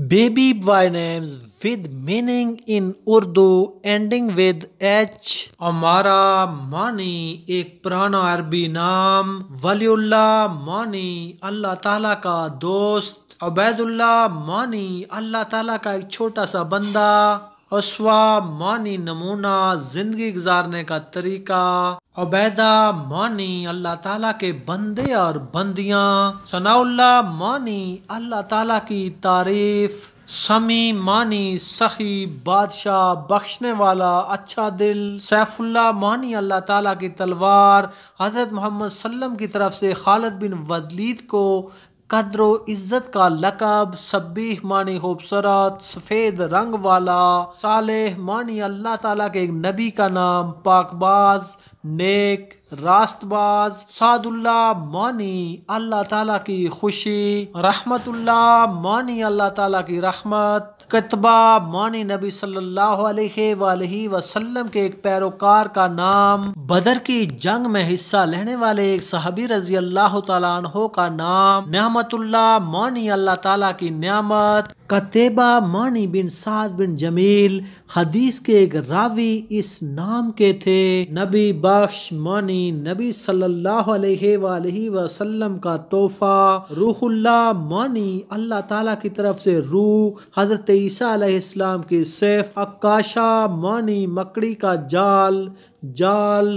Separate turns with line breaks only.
bye names with meaning in Urdu ending with H अमारा मानी एक पुराना अरबी नाम वलियुल्ला मानी अल्लाह ताला का दोस्त अबैदुल्ला मानी अल्लाह ताला का एक छोटा सा बंदा उसवा मानी नमूना ज़िंदगी गुजारने का तरीका अबैदा मानी अल्लाह ताला के बंदे और बंदियाँ सनाउल्ला मानी अल्लाह ताला की तारीफ़ समी मानी सखी बादशाह बख्शने वाला अच्छा दिल सैफुल्ला मानी अल्लाह ताला की तलवार हज़रत मोहम्मद सल्लम की तरफ से खालिद बिन वदलीद को कदर इज़्ज़त का लकब सबी मानी खूबसूरत सफ़ेद रंग वाला साल मानी अल्लाह तला के एक नबी का नाम पाकबाज़ नेक रास्तबाज सादुल्ला मानी अल्लाह ताला की खुशी रहमतुल्ला मानी अल्लाह ताला की रहमत कतबा मानी नबी सल्लल्लाहु अलैहि वसल्लम के एक पैरोकार का नाम बदर की जंग में हिस्सा लेने वाले एक सहाबी रजी अल्लाह तहो का नाम न्यामतुल्ला मानी अल्लाह ताला की न्यामत कतेबा मानी बिन साद बिन जमील हदीस के एक रावी इस नाम के थे नबी बख्श मानी नबी सल्लल्लाहु अलैहि वसल्लम का तोहफ़ा रूहुल्ला मानी अल्लाह ताला की तरफ से रूह हज़रत ईसा अलैहिस्सलाम की सैफ अक्काशा मानी मकड़ी का जाल जाल